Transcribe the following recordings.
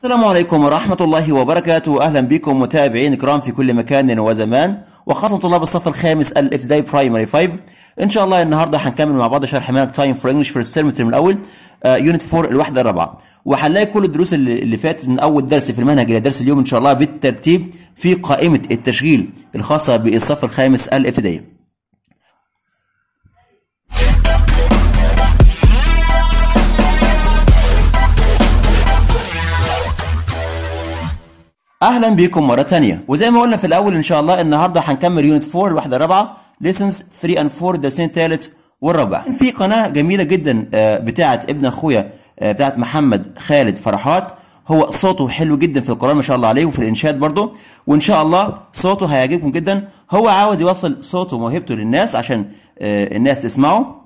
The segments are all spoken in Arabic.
السلام عليكم ورحمة الله وبركاته أهلا بكم متابعين كرام في كل مكان وزمان وخاصة طلاب الصف الخامس الابتدائي برايمري 5 إن شاء الله النهاردة هنكمل مع بعض شرح مانك تايم فور انجلش فيرست ترم الترم الأول يونت 4 الوحدة الرابعة وهنلاقي كل الدروس اللي فاتت من أول درس في المنهج إلى درس اليوم إن شاء الله بالترتيب في قائمة التشغيل الخاصة بالصف الخامس الابتدائي اهلا بيكم مره تانية وزي ما قلنا في الاول ان شاء الله النهارده هنكمل يونت 4 الوحده الرابعه ليسنس 3 اند 4 الدرسين ثالث والرابع في قناه جميله جدا آه، بتاعه ابن اخويا آه، بتاعه محمد خالد فرحات هو صوته حلو جدا في القران ما شاء الله عليه وفي الانشاد برضه وان شاء الله صوته هيعجبكم جدا هو عاوز يوصل صوته وموهبته للناس عشان آه، الناس تسمعه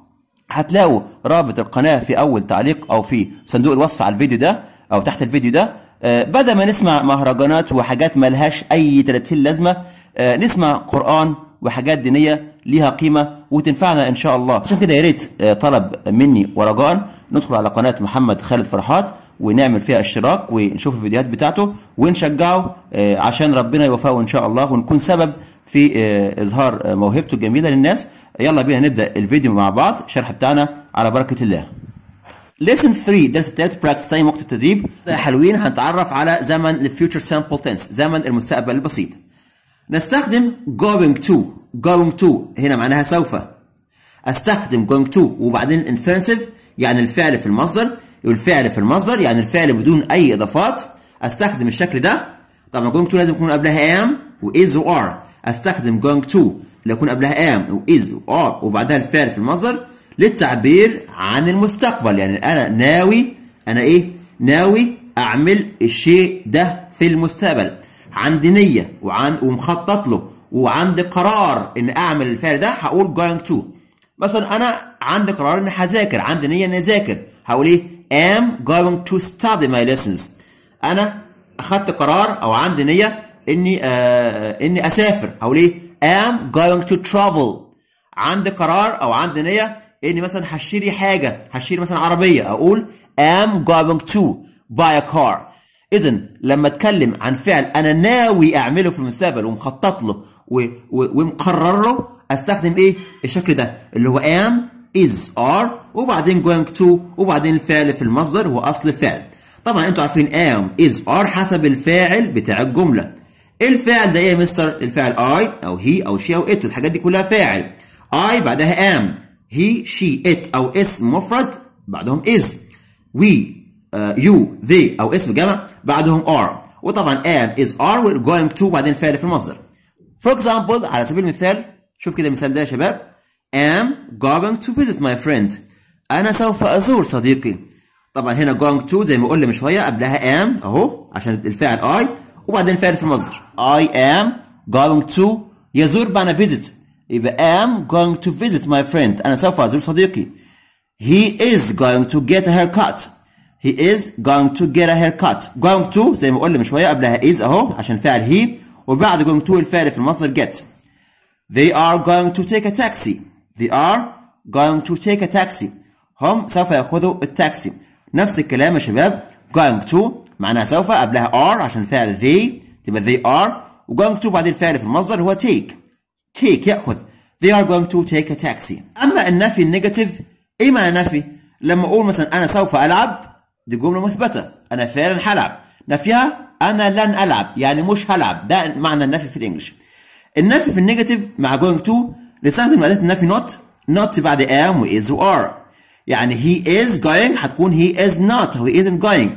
هتلاقوا رابط القناه في اول تعليق او في صندوق الوصف على الفيديو ده او تحت الفيديو ده آه، بدل ما نسمع مهرجانات وحاجات ملهاش اي 30 لازمه آه، نسمع قران وحاجات دينيه ليها قيمه وتنفعنا ان شاء الله عشان كده يا ريت آه، طلب مني ورجاء ندخل على قناه محمد خالد فرحات ونعمل فيها اشتراك ونشوف الفيديوهات بتاعته ونشجعه عشان ربنا يوفقه ان شاء الله ونكون سبب في اظهار موهبته الجميله للناس يلا بينا نبدا الفيديو مع بعض الشرح بتاعنا على بركه الله ليسن 3 درس التالت براكتس زي وقت التدريب حلوين هنتعرف على زمن الفيوتشر سامبل تنس زمن المستقبل البسيط نستخدم going to going to هنا معناها سوف استخدم going to وبعدين الانفينسيف يعني الفعل في المصدر والفعل في المصدر يعني الفعل بدون اي اضافات استخدم الشكل ده طبعا going to لازم يكون قبلها am و وار استخدم going to لو يكون قبلها am و وار وبعدها الفعل في المصدر للتعبير عن المستقبل يعني انا ناوي انا ايه ناوي اعمل الشيء ده في المستقبل عندي نيه وعن ومخطط له وعندي قرار ان اعمل الفعل ده هقول going to مثلا انا عندي قرار اني هذاكر عندي نيه اني اذاكر هقول ايه am going to study my lessons انا اخذت قرار او عندي نيه اني آه, آه، اني اسافر هقول ايه am going to travel عندي قرار او عندي نيه اني مثلا هشتري حاجه هشتري مثلا عربيه اقول am going to buy a car اذا لما اتكلم عن فعل انا ناوي اعمله في المستقبل ومخطط له و... و... ومقرر له استخدم ايه الشكل ده اللي هو am is are وبعدين going to وبعدين الفعل في المصدر هو اصل الفعل طبعا انتوا عارفين am is are حسب الفاعل بتاع الجمله الفعل ده ايه يا مستر الفعل I او هي او شي او ات الحاجات دي كلها فاعل I بعدها am هي شي ات او اسم مفرد بعدهم از وي يو ذي او اسم جمع بعدهم ار وطبعا am از ار we're going تو بعدين فعل في المصدر فور اكزامبل على سبيل المثال شوف كده المثال ده يا شباب ام going تو فيزيت ماي فريند انا سوف ازور صديقي طبعا هنا going تو زي ما قلنا من شويه قبلها ام اهو عشان الفعل اي وبعدين فعل في المصدر اي ام going تو يزور بمعنى فيزيت if I am going to visit my friend and Safazul Sadiqi, he is going to get a haircut. He is going to get a haircut. Going to زي ما قلنا من شوية قبلها is أهو عشان فعل he وبعد going to الفعل في المصدر get. They are going to take a taxi. They are going to take a taxi. هم سوف يأخذوا التاكسي. نفس الكلام يا شباب going to معناها سوف قبلها are عشان فعل they تبقى they are وgoing to بعد الفعل في المصدر هو take. take يأخذ they are going to take a taxi أما النفي النيجاتيف إيه معنى نفي؟ لما أقول مثلا أنا سوف ألعب دي جملة مثبتة أنا فعلا هلعب نفيها أنا لن ألعب يعني مش هلعب ده معنى النفي في الإنجليش النفي في النيجاتيف مع going to نستخدم أداة النفي not not بعد am و is و are يعني he is going هتكون he is not he isn't going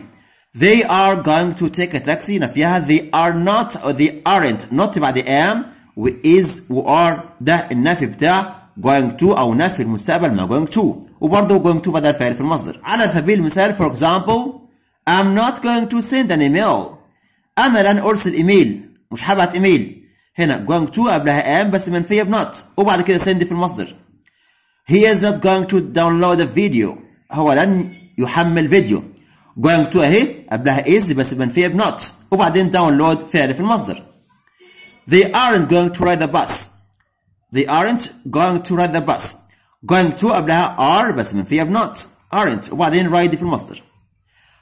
they are going to take a taxi نفيها they are not or they aren't not بعد am واز وار ده النفي بتاع going to او نفي المستقبل ما going to وبرضه going to بدل فعل في المصدر على سبيل المثال for example I'm not going to send an email انا لن ارسل ايميل مش هبعت ايميل هنا going to قبلها am بس منفيه بنوت وبعد كده send في المصدر he is not going to download a video هو لن يحمل فيديو going to اهي قبلها is بس منفيه بنوت وبعدين download فعل في المصدر They aren't going to ride the bus. They aren't going to ride the bus. Going to قبلها are بس من فيها not. aren't وبعدين ride في المصدر.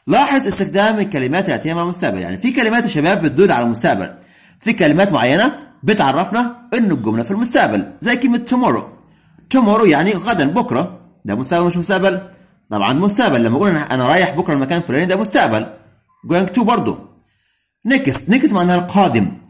لاحظ استخدام الكلمات الآتية مع المستقبل يعني في كلمات يا شباب بتدل على المستقبل. في كلمات معينة بتعرفنا إن الجملة في المستقبل زي كلمة tomorrow. tomorrow يعني غدا بكرة ده مستقبل مش مستقبل؟ طبعا مستقبل لما اقول انا رايح بكره المكان الفلاني ده مستقبل. going to برضه. next next معناها القادم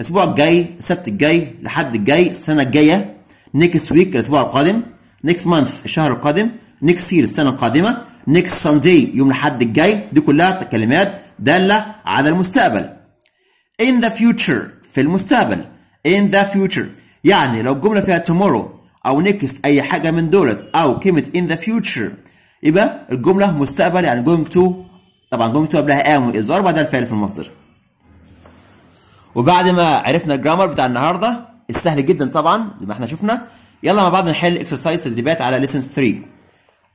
الاسبوع الجاي السبت الجاي لحد الجاي السنه الجايه نيكست ويك الاسبوع القادم نيكست مانث الشهر القادم نيكست يير السنه القادمه نيكست ساندي يوم الاحد الجاي دي كلها كلمات داله على المستقبل in the future في المستقبل in the future يعني لو الجمله فيها tomorrow او next اي حاجه من دولت او كلمه in the future يبقى الجمله مستقبل يعني going to طبعا going to قبلها am واظهار بعدها الفعل في المصدر وبعد ما عرفنا الجرامر بتاع النهارده السهل جدا طبعا زي ما احنا شفنا يلا مع بعض نحل اكسرسايز تدريبات على ليسن 3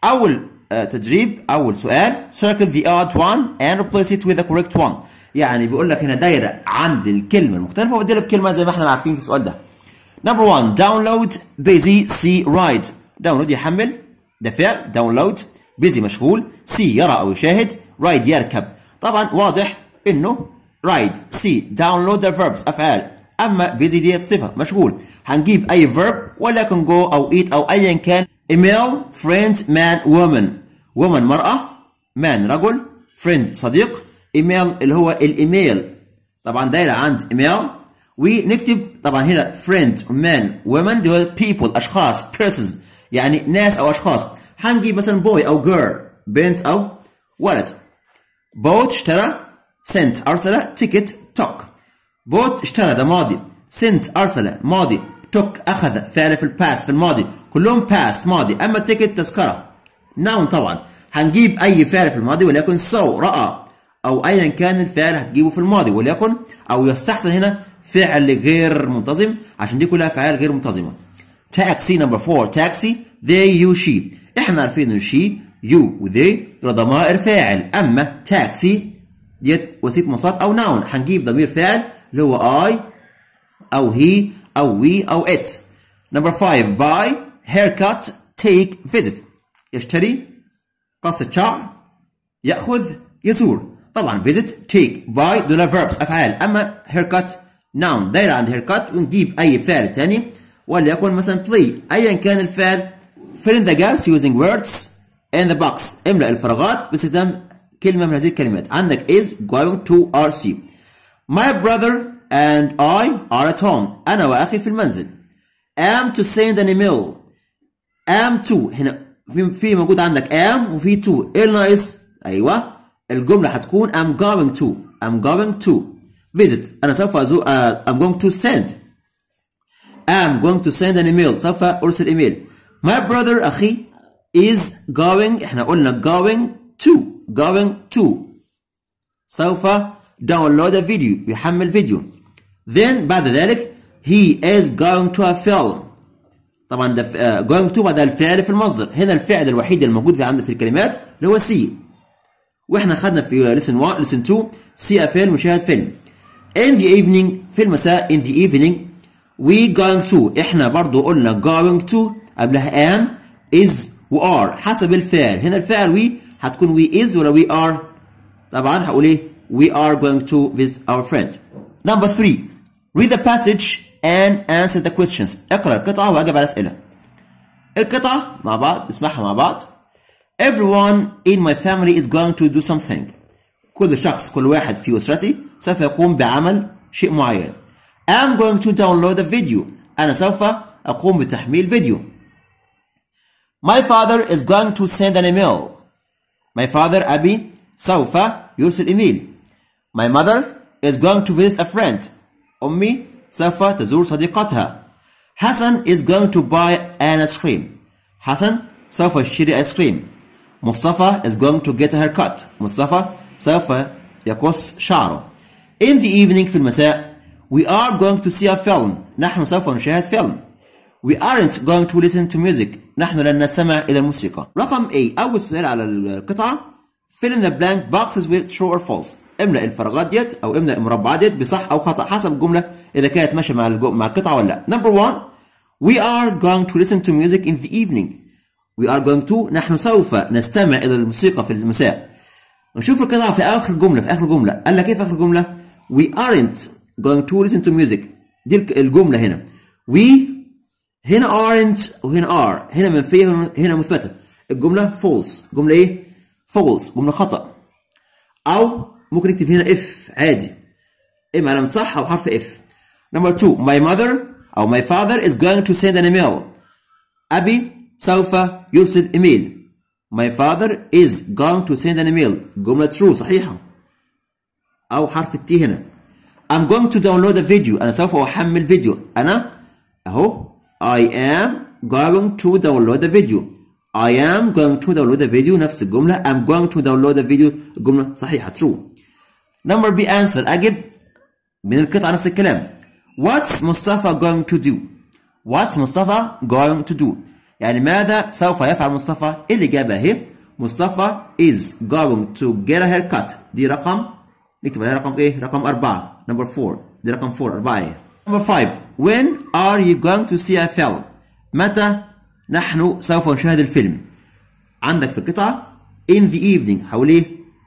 اول آه، تدريب اول سؤال circle the odd one and replace it with the correct one يعني بيقول لك هنا دايره عند الكلمه المختلفه وبديلها بكلمه زي ما احنا عارفين في السؤال ده نمبر 1 داونلود بيزي سي رايد داونلود يحمل ده فعل داونلود بيزي مشغول سي يرى او يشاهد رايد يركب طبعا واضح انه رايد سي داونلود فيربس افعال اما بيزي ديت صفه مشغول هنجيب اي فيرب ولكن جو او ايت او ايا كان ايميل فريند مان وومن وومن مراه مان رجل فريند صديق ايميل اللي هو الايميل طبعا دايره عند ايميل ونكتب طبعا هنا فريند مان وومن دول بيبل اشخاص persons يعني ناس او اشخاص هنجيب مثلا بوي او girl بنت او ولد بوت اشترى sent أرسل ticket took bought اشترى ده ماضي sent أرسل ماضي took أخذ فعل في الباس في الماضي كلهم باس ماضي أما ticket تذكرة noun طبعا هنجيب أي فعل في الماضي وليكن saw رأى أو أيا كان الفعل هتجيبه في الماضي وليكن أو يستحسن هنا فعل غير منتظم عشان دي كلها أفعال غير منتظمة تاكسي نمبر 4 تاكسي they you she احنا عارفين ان she you و they ضمائر فاعل اما تاكسي ديت وسيط مواصلات او ناون هنجيب ضمير فعل اللي هو اي او هي او وي او ات نمبر 5 باي هير كات تيك فيزيت يشتري قص شعر ياخذ يزور طبعا فيزيت تيك باي دول فيربس افعال اما هير كات ناون دايره عند هير كات ونجيب اي فعل ثاني وليكن مثلا بلاي ايا كان الفعل fill in the gaps using words in the box املأ الفراغات باستخدام كلمه من هذه الكلمات عندك is going to RC my brother and I are at home انا واخي في المنزل am to send an email am to هنا في, في موجود عندك am وفي to ايه ناقص ايوه الجمله هتكون I'm going to I'm going to visit انا سوف أزو... Uh, I'm going to send I'm going to send an email سوف ارسل ايميل my brother اخي is going احنا قلنا going to going to سوف download a video يحمل فيديو then بعد ذلك he is going to a film طبعا ده آه، going to بعد الفعل في المصدر هنا الفعل الوحيد الموجود في عندنا في الكلمات اللي هو سي واحنا خدنا في listen 1 listen 2 see a film مشاهد فيلم in the evening في المساء in the evening we going to احنا برضو قلنا going to قبلها an is و are حسب الفعل هنا الفعل we هتكون we is ولا we are طبعا هقول ايه we are going to visit our friend number three read the passage and answer the questions اقرا القطعة واجب على الأسئلة القطعة مع بعض نسمعها مع بعض everyone in my family is going to do something كل شخص كل واحد في أسرتي سوف يقوم بعمل شيء معين I'm going to download a video أنا سوف أقوم بتحميل فيديو My father is going to send an email my father, Abi, سوف يرسل إيميل. My mother is going to visit a friend. Ummi, سوف تزور صديقتها. Hassan is going to buy an ice cream. Hassan سوف يشتري ice cream. Mustafa is going to get a cut. Mustafa سوف يقص Sharo. In the evening في we are going to see a film. نحن سوف نشاهد film. We aren't going to listen to music. نحن لن نستمع إلى الموسيقى رقم A أول سؤال على القطعة fill in the blank boxes with true or false املأ الفراغات ديت أو املأ المربعات ديت بصح أو خطأ حسب الجملة إذا كانت ماشية مع مع القطعة ولا لا نمبر 1 we are going to listen to music in the evening we are going to نحن سوف نستمع إلى الموسيقى في المساء نشوف القطعة في آخر جملة في آخر جملة قال لك إيه في آخر جملة we aren't going to listen to music دي الجملة هنا we هنا aren't وهنا are هنا منفية هنا مثبتة الجملة false جملة ايه؟ false جملة خطأ أو ممكن نكتب هنا if عادي إما علامة صح أو حرف if number two my mother أو my father is going to send an email أبي سوف يرسل إيميل My father is going to send an email. جملة true صحيحة. أو حرف التي هنا. I'm going to download a video. أنا سوف أحمل فيديو. أنا أهو I am going to download the video I am going to download the video نفس الجملة I'm going to download the video جملة صحيحة true number B answer أجب من القطعة نفس الكلام What's Mustafa going to do What's Mustafa going to do يعني ماذا سوف يفعل مصطفى الإجابة هي مصطفى is going to get a haircut دي رقم نكتب عليها رقم إيه رقم أربعة number 4 دي رقم 4 أربعة Number five. When are you going to see a film? متى نحن سوف نشاهد الفيلم؟ عندك في القطعة in the evening حواليه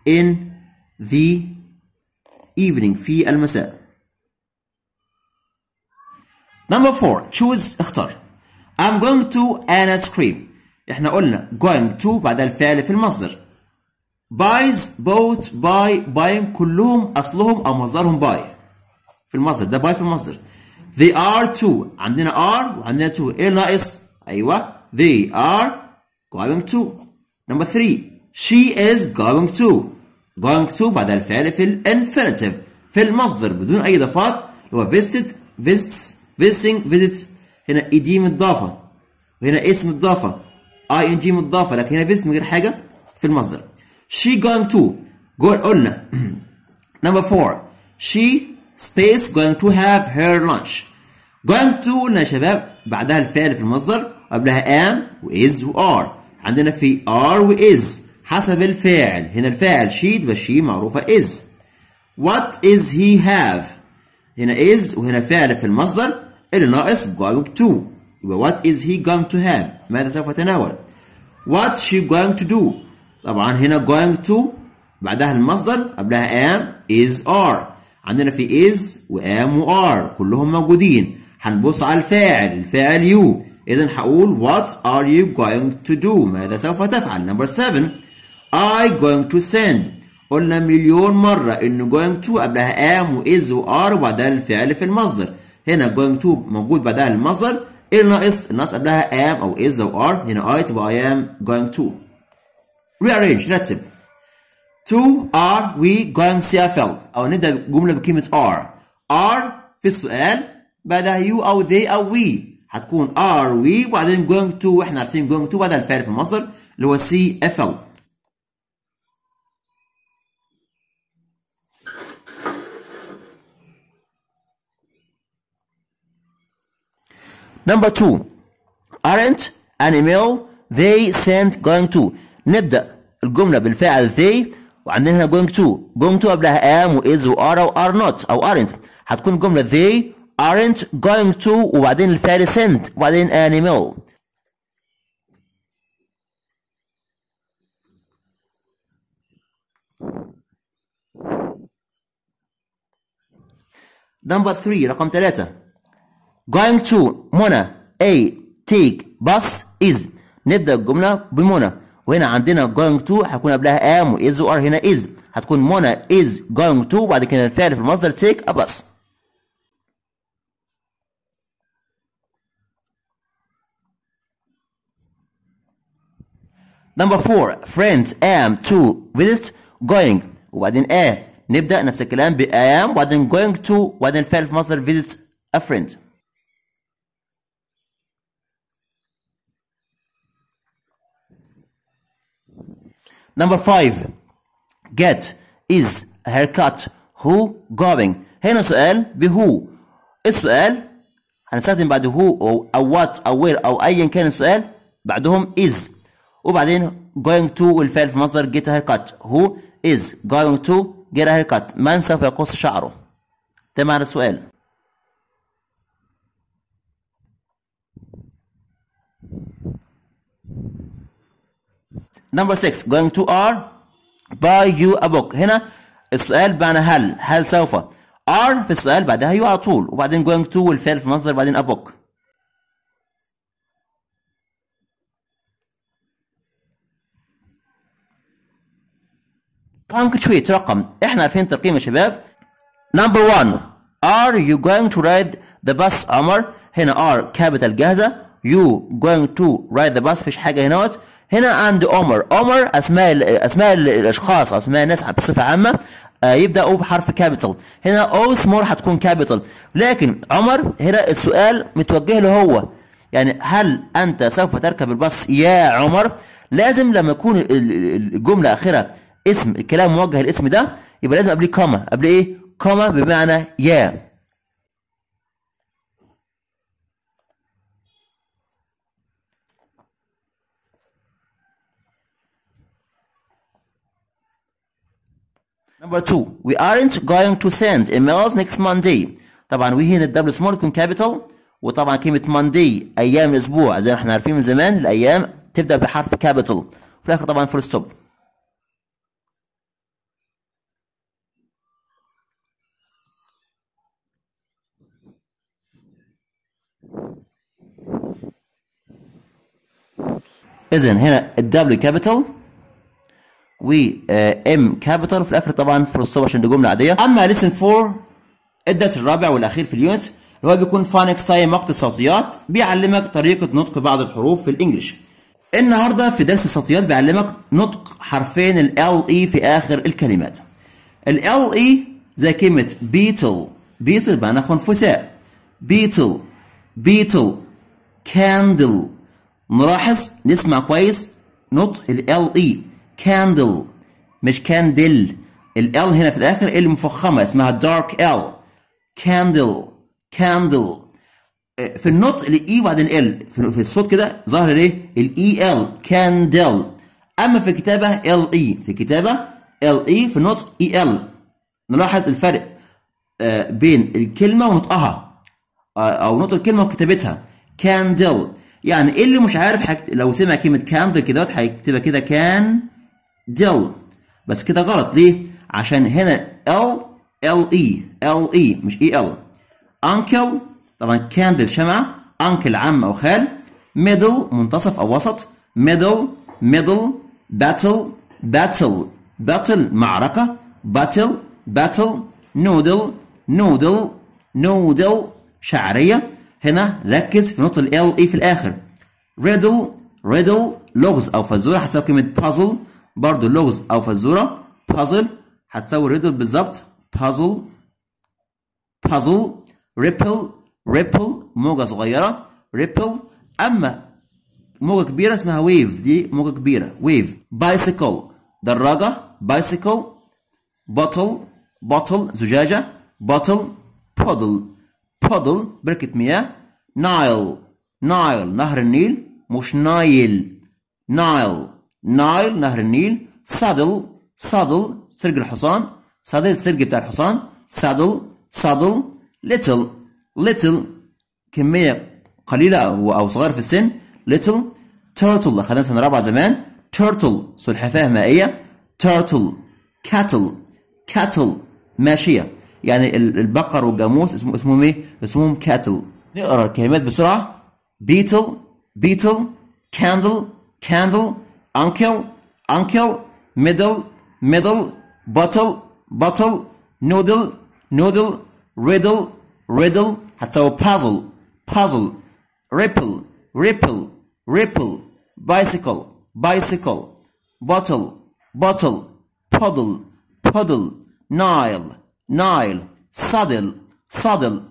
in the evening في المساء. Number four. Choose اختار. I'm going to and scream. احنا قلنا going to بعد الفعل في المصدر. buys bought buy buying كلهم اصلهم او مصدرهم buy. في المصدر ده باي في المصدر they are two عندنا are وعندنا two ايه ناقص ايوه they are going to number 3 she is going to going to بعد الفعل في الانفينيتيف في المصدر بدون اي اضافات هو visited visits visiting visits هنا اي e دي مضافه وهنا اسم مضافه اي ان جي مضافه لكن هنا visit من غير حاجه في المصدر she going to قلنا نمبر 4 she space going to have her lunch going to قلنا يا شباب بعدها الفعل في المصدر قبلها am و is و are عندنا في are و is حسب الفاعل هنا الفاعل she تبقى she معروفة is what is he have هنا is وهنا فعل في المصدر اللي ناقص going to يبقى what is he going to have ماذا سوف يتناول what she going to do طبعا هنا going to بعدها المصدر قبلها am is are عندنا في is وام وار كلهم موجودين هنبص على الفاعل الفاعل يو اذا هقول what are you going to do ماذا سوف تفعل نمبر 7 I going to send قلنا مليون مرة إن going to قبلها am و is و are وبعدها الفعل في المصدر هنا going to موجود بعدها المصدر إيه الناقص؟ الناقص قبلها am أو is أو are هنا I تبقى I am going to rearrange رتب to are we going CFL أو نبدأ جملة بكلمة are are في السؤال بعدها you أو they أو we هتكون are we وبعدين going to واحنا عارفين going to بعدها الفعل في مصر اللي هو CFL Number two, aren't an email they sent going to. نبدأ الجملة بالفعل they وعندنا هنا going to going to قبلها am و is و are و are not او aren't هتكون جمله they aren't going to وبعدين الفعل send وبعدين animal نمبر 3 رقم 3 going to منى a take bus is نبدا الجمله بمنى وهنا عندنا going to هتكون قبلها am و is و are هنا is هتكون منى is going to بعد كده الفعل في المصدر take a bus نمبر 4 friends am to visit going وبعدين a نبدا نفس الكلام ب am وبعدين going to وبعدين الفعل في مصدر visit a friend نمبر 5 get is haircut who going هنا سؤال بهو السؤال هنستخدم بعد who أو, أو what أو where أو أيا كان السؤال بعدهم is وبعدين going to والفعل في مصدر get a haircut who is going to get a haircut من سوف يقص شعره تمام السؤال number 6 going to are buy you a book هنا السؤال بمعنى هل هل سوف are في السؤال بعدها يو على طول وبعدين going to والفعل في مصدر بعدين a book punctuate رقم احنا عارفين ترقيم يا شباب number 1 are you going to ride the bus عمر هنا are capital جاهزه you going to ride the bus فيش حاجه هنا هنا اند عمر عمر اسماء اسماء الاشخاص اسماء الناس بصفه عامه آه يبداوا بحرف كابيتال هنا او سمول هتكون كابيتال لكن عمر هنا السؤال متوجه له هو يعني هل انت سوف تركب الباص يا عمر لازم لما يكون الجمله اخرها اسم الكلام موجه الاسم ده يبقى لازم قبليه كوما قبل ايه كوما بمعنى يا Number two, we aren't going to send emails next Monday طبعا we هنا الدبل سمول تكون capital وطبعا كلمه Monday ايام الاسبوع زي ما احنا عارفين من زمان الايام تبدا بحرف capital. في الاخر طبعا full stop. إذن هنا الدبل كابيتال و ام كابيتال وفي الاخر طبعا فور ستوب عشان دي جمله عاديه اما ليسن 4 الدرس الرابع والاخير في اليونت اللي هو بيكون فانكس تايم وقت الصوتيات بيعلمك طريقه نطق بعض الحروف في الانجليش النهارده في درس الصوتيات بيعلمك نطق حرفين ال اي e في اخر الكلمات ال اي e زي كلمه بيتل بيتل بمعنى خنفساء بيتل بيتل كاندل نلاحظ نسمع كويس نطق ال اي كاندل مش كاندل ال هنا في الآخر إيه ال مفخمة اسمها دارك ال كاندل كاندل في النطق الاي e وبعدين ال في الصوت كده ظهر الايه الاي ال كاندل e اما في الكتابه ال اي e، في الكتابه ال اي في النطق اي ال نلاحظ الفرق آه، بين الكلمه ونطقها آه، او نطق الكلمه وكتابتها كاندل يعني إيه اللي مش عارف حك... لو سمع كلمه كاندل كده هيكتبها كده كان ديل بس كده غلط ليه؟ عشان هنا ال ال اي ال اي مش اي ال انكل طبعا كاندل شمعة انكل عم او خال ميدل منتصف او وسط ميدل ميدل باتل باتل باتل معركة باتل باتل نودل نودل نودل شعرية هنا ركز في نقطة ال اي e في الاخر ريدل ريدل لغز او فزورة حسب كلمة بازل برضو لغز او فزوره بازل هتساوي ريدل بالظبط بازل بازل ريبل ريبل موجه صغيره ريبل اما موجه كبيره اسمها ويف دي موجه كبيره ويف بايسيكل دراجه بايسيكل بطل بطل زجاجه بطل بودل بودل بركه مياه نايل نايل نهر النيل مش نايل نايل نايل نهر النيل سادل سادل سرق الحصان سادل سرق بتاع الحصان سادل سادل ليتل ليتل كمية قليلة أو صغير في السن ليتل تورتل خدناها سنة رابعة زمان تورتل سلحفاة مائية تورتل كاتل كاتل ماشية يعني البقر والجاموس اسمه اسمهم ايه؟ اسمهم كاتل نقرا الكلمات بسرعة بيتل بيتل كاندل كاندل uncle, uncle, middle, middle, bottle, bottle, noodle, noodle, riddle, riddle, حتى puzzle, puzzle, ripple, ripple, ripple, bicycle, bicycle, bottle, bottle, puddle, puddle, Nile, Nile, saddle, saddle,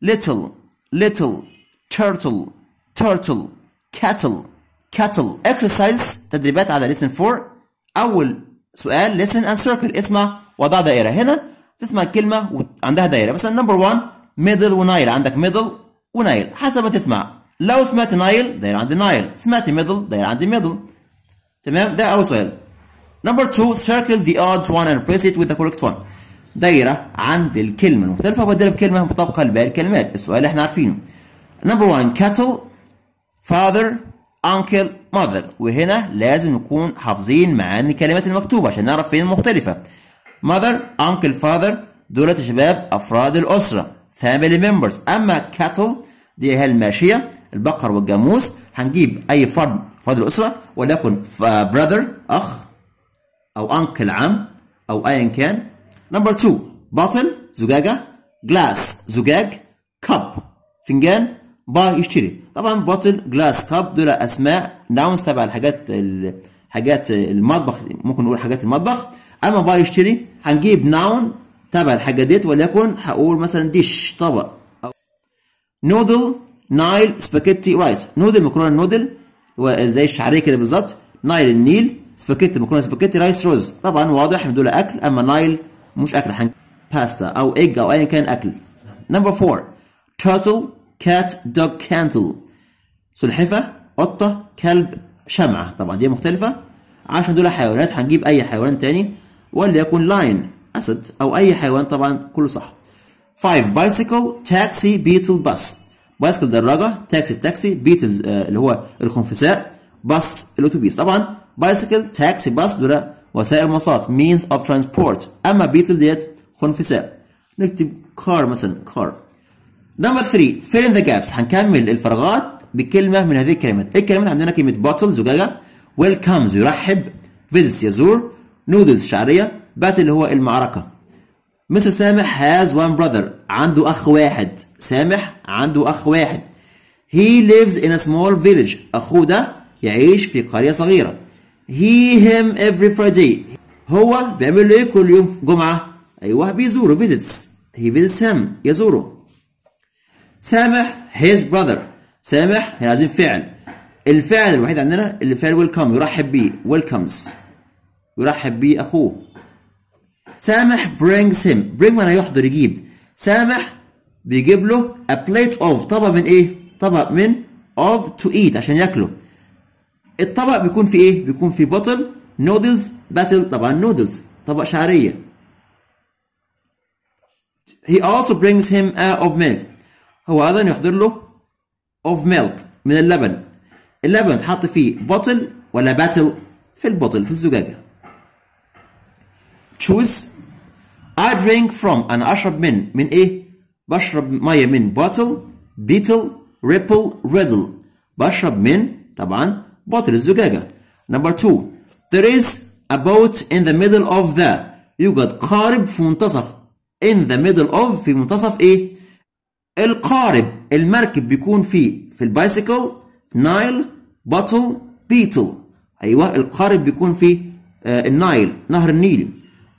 little, little, turtle, turtle, cattle, كاتل اكسرسايز تدريبات على ليسن 4 اول سؤال ليسن اند سيركل اسمع وضع دائره هنا تسمع الكلمه وعندها دائره مثلا نمبر 1 ميدل ونايل عندك ميدل ونايل حسب ما تسمع لو سمعت نايل داير عندي نايل سمعت ميدل داير عندي ميدل تمام ده اول سؤال نمبر 2 circle the odd one and replace it with the correct one دايره عند الكلمه المختلفه وبدلها بكلمه مطابقه لباقي الكلمات السؤال اللي احنا عارفينه نمبر 1 كاتل فاذر uncle mother وهنا لازم نكون حافظين معاني الكلمات المكتوبة عشان نعرف فين المختلفة mother uncle father دولت شباب أفراد الأسرة family members أما cattle دي هي الماشية البقر والجاموس هنجيب أي فرد فرد الأسرة وليكن brother أخ أو أنكل عم أو أيا كان نمبر 2 bottle زجاجة glass زجاج cup فنجان باي يشتري طبعا بوتل جلاس كاب دول اسماء ناونز تبع الحاجات حاجات المطبخ ممكن نقول حاجات المطبخ اما بقى يشتري هنجيب ناون تبع الحاجه ديت وليكن هقول مثلا ديش طبق نودل نايل سباكيتي رايس نودل مكرونه نودل زي الشعريه كده بالظبط نايل النيل سباكيتي مكرونه سباكيتي رايس روز طبعا واضح ان دول اكل اما نايل مش اكل هنجيب باستا او ايج او ايا كان اكل نمبر 4 تيرتل كات دوغ كانتل سلحفة قطة كلب شمعة طبعا دي مختلفة عشان دول حيوانات هنجيب أي حيوان تاني وليكن لاين أسد أو أي حيوان طبعا كله صح 5 بايسيكل تاكسي بيتل باس بايسيكل دراجة تاكسي تاكسي بيتل آه اللي هو الخنفساء باص الاوتوبيس طبعا بايسيكل تاكسي باص دول وسائل مواصلات مينز اوف ترانسبورت أما بيتل ديت خنفساء نكتب كار مثلا كار نمبر 3 فيل ان ذا جابس هنكمل الفراغات بكلمه من هذه الكلمات الكلمات عندنا كلمه باتل زجاجه ويلكمز يرحب فيزس يزور نودلز شعريه باتل اللي هو المعركه مستر سامح هاز وان براذر عنده اخ واحد سامح عنده اخ واحد هي ليفز ان a small أخوه ده يعيش في قرية صغيرة. هي هيم افري فرايدي هو بيعمل له إيه كل يوم جمعة؟ أيوه بيزوره فيزتس هي فيزتس هيم يزوره. سامح هيز براذر سامح يعني احنا عايزين فعل الفعل الوحيد عندنا اللي فعل ويلكم يرحب بيه ويلكمز يرحب بيه اخوه سامح برينجز هيم برينج معناها يحضر يجيب سامح بيجيب له a plate of طبق من ايه؟ طبق من of to eat عشان ياكله الطبق بيكون في ايه؟ بيكون في بطل نودلز باتل طبعا نودلز طبق شعريه he also brings him a of milk هو ايضا يحضر له of milk من اللبن اللبن تحط فيه بوتل ولا باتل في البوتل في الزجاجة choose I drink from أنا أشرب من من إيه بشرب مية من bottle beetle ripple riddle بشرب من طبعا bottle الزجاجة number two there is a boat in the middle of the يوجد قارب في منتصف in the middle of في منتصف إيه القارب المركب بيكون فيه في البايسيكل نايل بطل بيتل ايوه القارب بيكون فيه آه النايل نهر النيل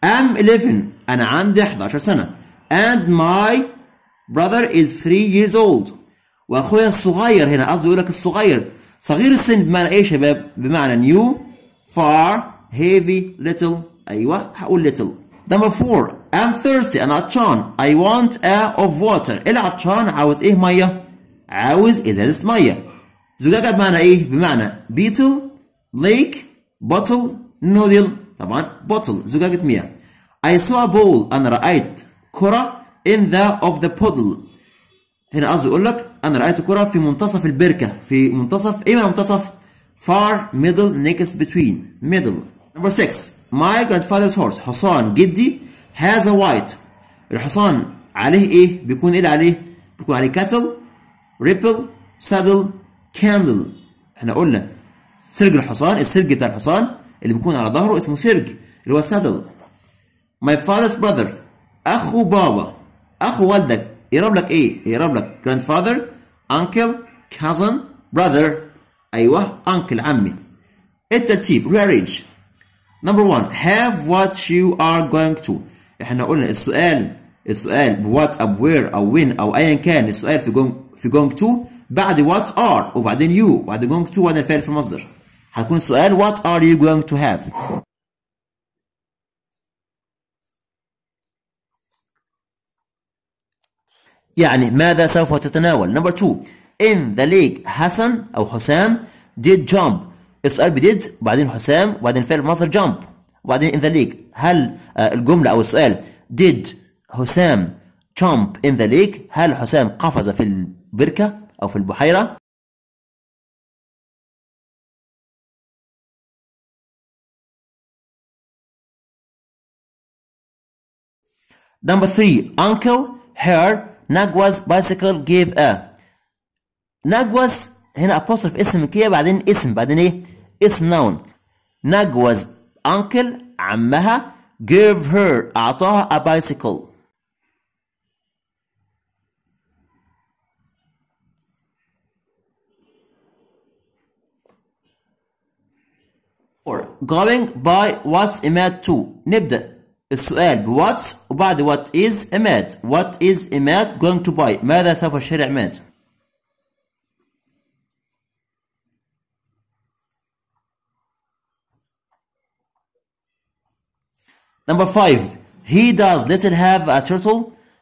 ام 11 انا عندي 11 سنه and my brother is 3 years old واخويا الصغير هنا قصدي يقول لك الصغير صغير السن بمعنى ايه يا شباب بمعنى new far heavy little ايوه هقول little Number four, I'm thirsty. أنا عطشان. I want a of water. العطشان عاوز إيه مية؟ عاوز إزازة مية. زجاجة بمعنى إيه؟ بمعنى beetle, lake, bottle, noodle. طبعا bottle زجاجة مية. I saw a ball. أنا رأيت كرة in the of the puddle. هنا قصدي يقول لك أنا رأيت كرة في منتصف البركة. في منتصف إيه منتصف؟ far, middle, next, between. middle. Number six. My grandfather's horse حصان جدي has a white الحصان عليه ايه؟ بيكون ايه عليه؟ بيكون عليه كاتل ريبل saddle candle احنا قلنا سرج الحصان السرج بتاع الحصان اللي بيكون على ظهره اسمه سرج اللي هو saddle My father's brother اخو بابا اخو والدك يقرب لك ايه؟ يقرب لك grandfather uncle cousin brother ايوه uncle عمي الترتيب rearrange نمبر 1 هاف وات يو ار جوينج تو احنا قلنا السؤال السؤال بوات اب وير او وين او ايا كان السؤال في جونج في جونج تو بعد وات ار وبعدين يو وبعدين جونج تو وبعدين فعل في المصدر هيكون السؤال وات ار يو جوينج تو هاف يعني ماذا سوف تتناول نمبر 2 ان ذا ليج حسن او حسام did jump اس ار بديد وبعدين حسام وبعدين فعل مصدر جامب وبعدين ان ذا ليك هل آه، الجمله او السؤال ديد حسام جامب ان ذا ليك هل حسام قفز في البركه او في البحيره Number three, uncle, her, Nagwa's bicycle gave a. Nagwa's هنا ابوستروف اسم كيا بعدين اسم بعدين ايه اسم نون نجوز انكل عمها جيف her اعطاها a bicycle or going by what's imad to نبدأ السؤال ب what's وبعد a mad what is a mad going to buy ماذا سوف شراء اماد نمبر 5 هي داز ليتل هاف ا turtle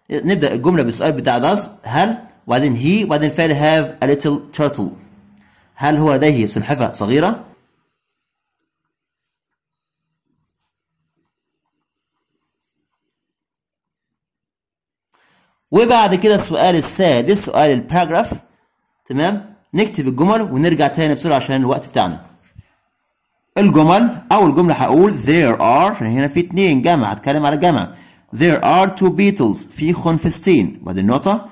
نبدا الجمله بالسؤال بتاع داز هل وبعدين هي وبعدين فعل هاف ا ليتل turtle هل هو لديه سلحفه صغيره وبعد كده السؤال السادس سؤال الباراجراف تمام نكتب الجمل ونرجع تاني بسرعه عشان الوقت بتاعنا الجمل اول جمله هقول there are هنا في اتنين جمع هتكلم على جمع there are two beetles في خنفستين بعد النقطه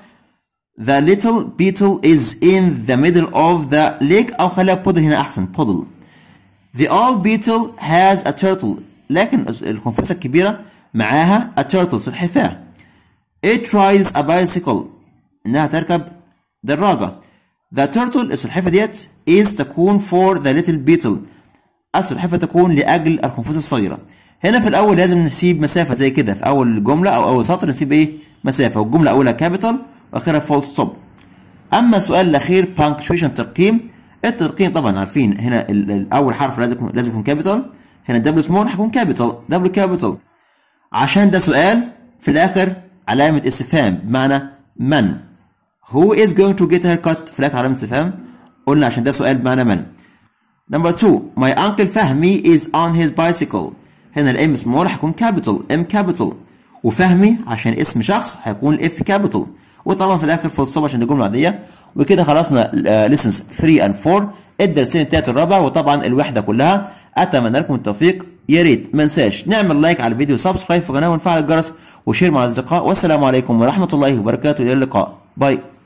the little beetle is in the middle of the lake او خليها puddle هنا احسن puddle the old beetle has a turtle لكن الخنفسه الكبيره معاها a turtle سلحفاه it rides a bicycle انها تركب دراجه the turtle السلحفه ديت is تكون for the little beetle السلحفة تكون لأجل الخنفسه الصغيرة هنا في الأول لازم نسيب مسافة زي كده في أول جملة أو أول سطر نسيب إيه مسافة والجملة أولها كابيتال وآخرها فول ستوب أما السؤال الأخير بانكتويشن ترقيم الترقيم طبعا عارفين هنا الاول حرف لازم يكون لازم يكون كابيتال هنا دبل سمول هيكون كابيتال دبل كابيتال عشان ده سؤال في الآخر علامة استفهام بمعنى من Who is going to get cut؟ في الاخر علامة استفهام قلنا عشان ده سؤال بمعنى من نمبر 2 ماي انكل فهمي از اون هيز بايسيكل هنا الام سمول هيكون كابيتال ام كابيتال وفهمي عشان اسم شخص هيكون الاف كابيتال وطبعا في الاخر فول ستوب عشان الجمله العاديه وكده خلصنا ليسنز 3 اند آه، 4 الدرسين التالت والرابع وطبعا الوحده كلها اتمنى لكم التوفيق يا ريت ما ننساش نعمل لايك على الفيديو سبسكرايب في القناه ونفعل الجرس وشير مع الاصدقاء والسلام عليكم ورحمه الله وبركاته الى اللقاء باي